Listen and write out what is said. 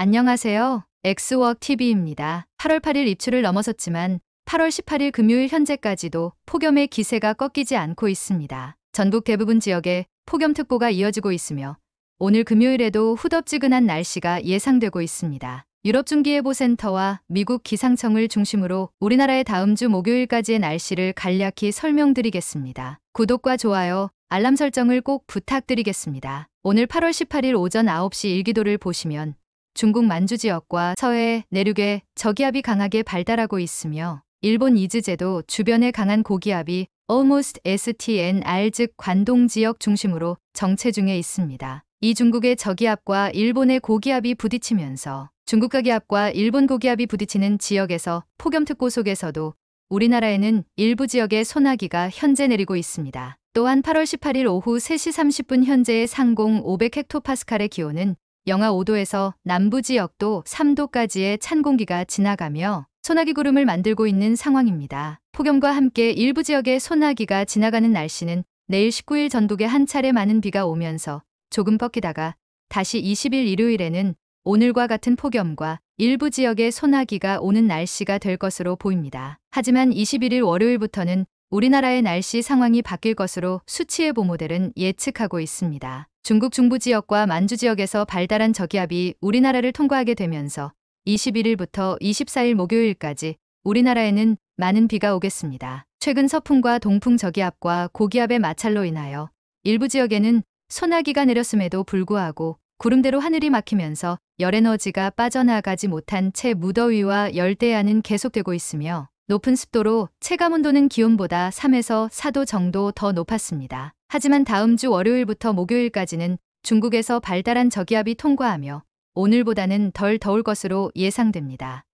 안녕하세요. 엑스웍TV입니다. 8월 8일 입출을 넘어섰지만 8월 18일 금요일 현재까지도 폭염의 기세가 꺾이지 않고 있습니다. 전국 대부분 지역에 폭염특보가 이어지고 있으며 오늘 금요일에도 후덥지근한 날씨가 예상되고 있습니다. 유럽중기예보센터와 미국 기상청을 중심으로 우리나라의 다음 주 목요일까지의 날씨를 간략히 설명드리겠습니다. 구독과 좋아요, 알람 설정을 꼭 부탁드리겠습니다. 오늘 8월 18일 오전 9시 일기도를 보시면 중국 만주 지역과 서해, 내륙에 저기압이 강하게 발달하고 있으며 일본 이즈제도 주변에 강한 고기압이 almost STNR 즉 관동 지역 중심으로 정체 중에 있습니다. 이 중국의 저기압과 일본의 고기압이 부딪히면서 중국과 기압과 일본 고기압이 부딪히는 지역에서 폭염특보 속에서도 우리나라에는 일부 지역에 소나기가 현재 내리고 있습니다. 또한 8월 18일 오후 3시 30분 현재의 상공 500헥토파스칼의 기온은 영하 5도에서 남부 지역도 3도까지의 찬 공기가 지나가며 소나기 구름을 만들고 있는 상황입니다. 폭염과 함께 일부 지역에 소나기가 지나가는 날씨는 내일 19일 전국에 한 차례 많은 비가 오면서 조금 꺾이다가 다시 20일 일요일에는 오늘과 같은 폭염과 일부 지역에 소나기가 오는 날씨가 될 것으로 보입니다. 하지만 21일 월요일부터는 우리나라의 날씨 상황이 바뀔 것으로 수치예보 모델은 예측하고 있습니다. 중국 중부 지역과 만주 지역에서 발달한 저기압이 우리나라를 통과하게 되면서 21일부터 24일 목요일까지 우리나라에는 많은 비가 오겠습니다. 최근 서풍과 동풍 저기압과 고기압의 마찰로 인하여 일부 지역에는 소나기가 내렸음에도 불구하고 구름대로 하늘이 막히면서 열에너지가 빠져나가지 못한 채 무더위와 열대야는 계속되고 있으며 높은 습도로 체감 온도는 기온보다 3에서 4도 정도 더 높았습니다. 하지만 다음 주 월요일부터 목요일까지는 중국에서 발달한 저기압이 통과하며 오늘보다는 덜 더울 것으로 예상됩니다.